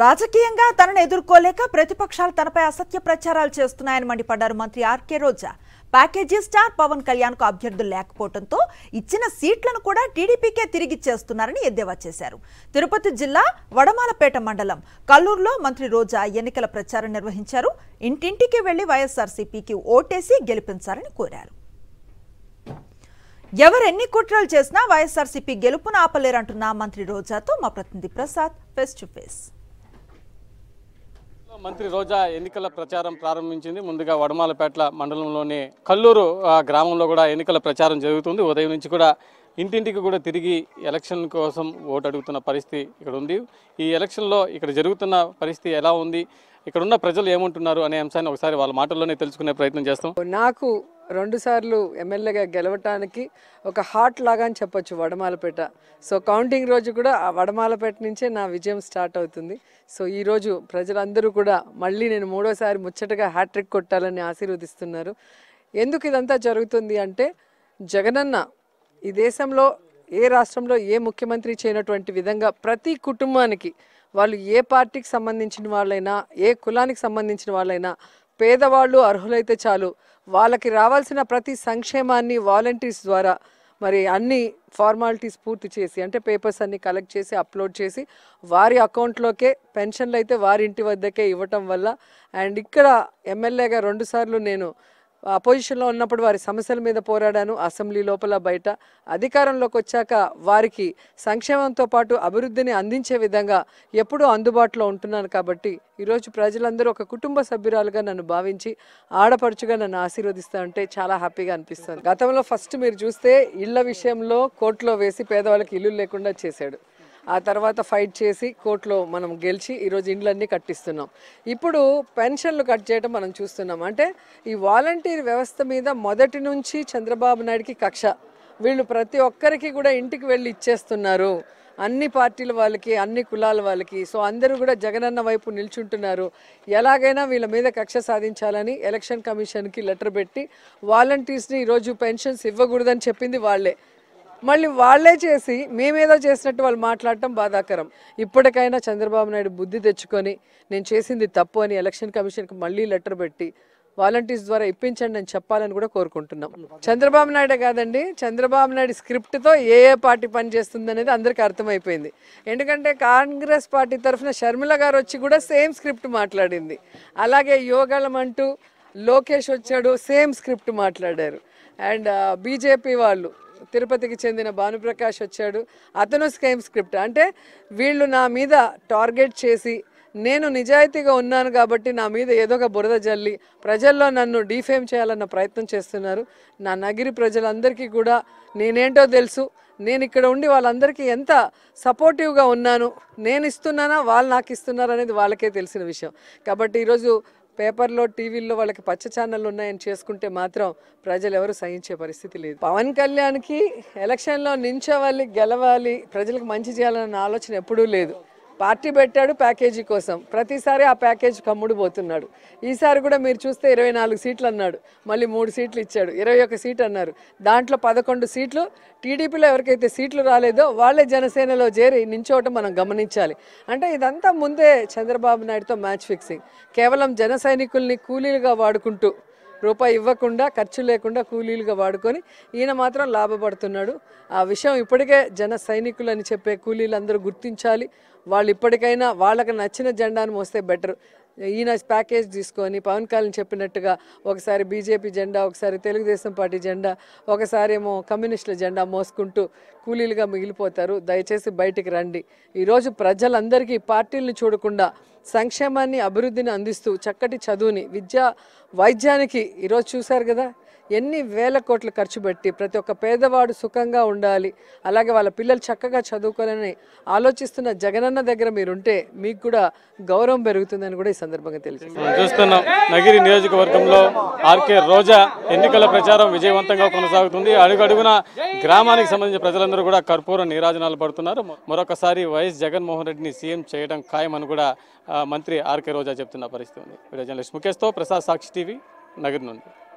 రాజకీయంగా తనను ఎదుర్కోలేక ప్రతిపక్షాలు తనపై అసత్య ప్రచారాలు చేస్తున్నాయని మండిపడ్డారు మంత్రి RK Roja package star Pawan కళ్యాణ్కు అభ్యర్థులు లేకపోవడంతో ఇచ్చిన సీట్లను కూడా టీడీపీకే తిరిగిచ్చేస్తున్నారని ఎద్దేవా చేశారు తిరుపతి జిల్లా వడమాలపేట మండలం కల్లూరులో మంత్రి రోజా ఎన్నికల ప్రచారం నిర్వహించారు ఇంటింటికి వెళ్లి వైఎస్ఆర్సీపీకి ఓటేసి గెలిపించాలని కోరారు ఎవరెన్ని కుట్రలు చేసినా వైఎస్ఆర్సీపీ గెలుపును ఆపలేరంటున్న మంత్రి రోజాతో మా ప్రతినిధి ప్రసాద్ ఫేస్ టు ఫేస్ మంత్రి రోజా ఎన్నికల ప్రచారం ప్రారంభించింది ముందుగా వడమాలపేట మండలంలోని కల్లూరు గ్రామంలో కూడా ఎన్నికల ప్రచారం జరుగుతుంది ఉదయం నుంచి కూడా ఇంటింటికి కూడా తిరిగి ఎలక్షన్ కోసం ఓటు అడుగుతున్న పరిస్థితి ఇక్కడ ఉంది ఈ ఎలక్షన్లో ఇక్కడ జరుగుతున్న పరిస్థితి ఎలా ఉంది ఇక్కడ ఉన్న ప్రజలు ఏమంటున్నారు అనే అంశాన్ని ఒకసారి వాళ్ళ మాటల్లోనే తెలుసుకునే ప్రయత్నం చేస్తాం నాకు రెండుసార్లు ఎమ్మెల్యేగా గెలవటానికి ఒక హార్ట్ లాగా అని చెప్పొచ్చు వడమాలపేట సో కౌంటింగ్ రోజు కూడా ఆ వడమాలపేట నుంచే నా విజయం స్టార్ట్ అవుతుంది సో ఈరోజు ప్రజలందరూ కూడా మళ్ళీ నేను మూడోసారి ముచ్చటగా హ్యాట్రిక్ కొట్టాలని ఆశీర్వదిస్తున్నారు ఎందుకు ఇదంతా జరుగుతుంది అంటే జగనన్న ఈ దేశంలో ఏ రాష్ట్రంలో ఏ ముఖ్యమంత్రి చేయనటువంటి విధంగా ప్రతి కుటుంబానికి వాళ్ళు ఏ పార్టీకి సంబంధించిన వాళ్ళైనా ఏ కులానికి సంబంధించిన వాళ్ళైనా పేదవాళ్ళు అర్హులైతే చాలు వాళ్ళకి రావాల్సిన ప్రతి సంక్షేమాన్ని వాలంటీర్స్ ద్వారా మరి అన్ని ఫార్మాలిటీస్ పూర్తి చేసి అంటే పేపర్స్ అన్ని కలెక్ట్ చేసి అప్లోడ్ చేసి వారి అకౌంట్లోకే పెన్షన్లు అయితే వారి ఇంటి వద్దకే ఇవ్వటం వల్ల అండ్ ఇక్కడ ఎమ్మెల్యేగా రెండుసార్లు నేను అపోజిషన్లో ఉన్నప్పుడు వారి సమస్యల మీద పోరాడాను అసెంబ్లీ లోపల బయట అధికారంలోకి వచ్చాక వారికి సంక్షేమంతో పాటు అభివృద్ధిని అందించే విధంగా ఎప్పుడూ అందుబాటులో ఉంటున్నాను కాబట్టి ఈరోజు ప్రజలందరూ ఒక కుటుంబ సభ్యురాలుగా నన్ను భావించి ఆడపడుచుగా నన్ను ఆశీర్వదిస్తా ఉంటే చాలా హ్యాపీగా అనిపిస్తుంది గతంలో ఫస్ట్ మీరు చూస్తే ఇళ్ల విషయంలో కోర్టులో వేసి పేదవాళ్ళకి ఇల్లు లేకుండా చేశాడు ఆ తర్వాత ఫైట్ చేసి కోర్టులో మనం గెలిచి ఈరోజు ఇండ్లన్నీ కట్టిస్తున్నాం ఇప్పుడు పెన్షన్లు కట్ చేయడం మనం చూస్తున్నాం అంటే ఈ వాలంటీర్ వ్యవస్థ మీద మొదటి నుంచి చంద్రబాబు నాయుడికి కక్ష వీళ్ళు ప్రతి ఒక్కరికి కూడా ఇంటికి వెళ్ళి ఇచ్చేస్తున్నారు అన్ని పార్టీల వాళ్ళకి అన్ని కులాల వాళ్ళకి సో అందరూ కూడా జగనన్న వైపు నిల్చుంటున్నారు ఎలాగైనా వీళ్ళ మీద కక్ష సాధించాలని ఎలక్షన్ కమిషన్కి లెటర్ పెట్టి వాలంటీర్స్ని ఈరోజు పెన్షన్స్ ఇవ్వకూడదని చెప్పింది వాళ్ళే మళ్ళీ వాళ్లే చేసి మేమేదో చేసినట్టు వాళ్ళు మాట్లాడటం బాధాకరం ఇప్పటికైనా చంద్రబాబు నాయుడు బుద్ధి తెచ్చుకొని నేను చేసింది తప్పు అని ఎలక్షన్ కమిషన్కి మళ్ళీ లెటర్ పెట్టి వాలంటీర్స్ ద్వారా ఇప్పించండి అని చెప్పాలని కూడా కోరుకుంటున్నాం చంద్రబాబు నాయుడే కాదండి చంద్రబాబు నాయుడు స్క్రిప్ట్తో ఏ ఏ పార్టీ పనిచేస్తుంది అనేది అందరికీ అర్థమైపోయింది ఎందుకంటే కాంగ్రెస్ పార్టీ తరఫున షర్మిల గారు వచ్చి కూడా సేమ్ స్క్రిప్ట్ మాట్లాడింది అలాగే యోగాళం అంటూ లోకేష్ వచ్చాడు సేమ్ స్క్రిప్ట్ మాట్లాడారు అండ్ బీజేపీ వాళ్ళు తిరుపతికి చెందిన భానుప్రకాష్ వచ్చాడు అతను స్కేమ్ స్క్రిప్ట్ అంటే వీళ్ళు నా మీద టార్గెట్ చేసి నేను నిజాయితీగా ఉన్నాను కాబట్టి నా మీద ఏదో ఒక బురద జల్లి ప్రజల్లో నన్ను డీఫేమ్ చేయాలన్న ప్రయత్నం చేస్తున్నారు నా నగిరి ప్రజలందరికీ కూడా నేనేంటో తెలుసు నేను ఇక్కడ ఉండి వాళ్ళందరికీ ఎంత సపోర్టివ్గా ఉన్నాను నేను ఇస్తున్నానా వాళ్ళు నాకు ఇస్తున్నారా అనేది వాళ్ళకే తెలిసిన విషయం కాబట్టి ఈరోజు పేపర్లో టీవీల్లో వాళ్ళకి పచ్చ ఛానళ్ళు ఉన్నాయని చేసుకుంటే మాత్రం ప్రజలు ఎవరు సహించే పరిస్థితి లేదు పవన్ కళ్యాణ్కి ఎలక్షన్లో నించవాలి గెలవాలి ప్రజలకు మంచి చేయాలన్న ఆలోచన ఎప్పుడూ లేదు పార్టీ పెట్టాడు ప్యాకేజీ కోసం ప్రతిసారి ఆ ప్యాకేజ్ కమ్ముడు పోతున్నాడు ఈసారి కూడా మీరు చూస్తే ఇరవై నాలుగు సీట్లు అన్నాడు మళ్ళీ మూడు సీట్లు ఇచ్చాడు ఇరవై ఒక సీట్ అన్నారు దాంట్లో పదకొండు సీట్లు టీడీపీలో ఎవరికైతే సీట్లు రాలేదో వాళ్ళే జనసేనలో చేరి నించోవటం మనం గమనించాలి అంటే ఇదంతా ముందే చంద్రబాబు నాయుడుతో మ్యాచ్ ఫిక్సింగ్ కేవలం జన సైనికుల్ని కూలీలుగా వాడుకుంటూ రూపాయి ఇవ్వకుండా ఖర్చు లేకుండా కూలీలుగా వాడుకొని ఈయన మాత్రం లాభపడుతున్నాడు ఆ విషయం ఇప్పటికే జన సైనికులు అని చెప్పే అందరూ గుర్తించాలి వాళ్ళు ఇప్పటికైనా వాళ్ళకి నచ్చిన జెండాను మోస్తే బెటర్ ఈయన ప్యాకేజ్ తీసుకొని పవన్ కళ్యాణ్ చెప్పినట్టుగా ఒకసారి బీజేపీ జెండా ఒకసారి తెలుగుదేశం పార్టీ జెండా ఒకసారి ఏమో కమ్యూనిస్టుల జెండా మోసుకుంటూ కూలీలుగా మిగిలిపోతారు దయచేసి బయటికి రండి ఈరోజు ప్రజలందరికీ పార్టీలను చూడకుండా సంక్షేమాన్ని అభివృద్ధిని అందిస్తూ చక్కటి చదువుని విద్యా వైద్యానికి ఈరోజు చూశారు కదా ఎన్ని వేల కోట్లు ఖర్చు పెట్టి ప్రతి ఒక్క పేదవాడు సుఖంగా ఉండాలి అలాగే వాళ్ళ పిల్లలు చక్కగా చదువుకోవాలని ఆలోచిస్తున్న జగనన్న దగ్గర మీరుంటే మీకు కూడా గౌరవం పెరుగుతుందని కూడా ఈ సందర్భంగా తెలిసింది చూస్తున్నాం నగిరి నియోజకవర్గంలో ఆర్కే రోజా ఎన్నికల ప్రచారం విజయవంతంగా కొనసాగుతుంది అడుగడుగున గ్రామానికి సంబంధించిన ప్రజలందరూ కూడా కర్పూర నీరాజనాలు పడుతున్నారు మరొకసారి వైఎస్ జగన్మోహన్ రెడ్డిని సీఎం చేయడం ఖాయమని కూడా మంత్రి ఆర్కే రోజా చెప్తున్న పరిస్థితి ఉంది జర్నలిస్ట్ ముఖేష్తో ప్రసాద్ సాక్షి టీవీ నగర్ నుండి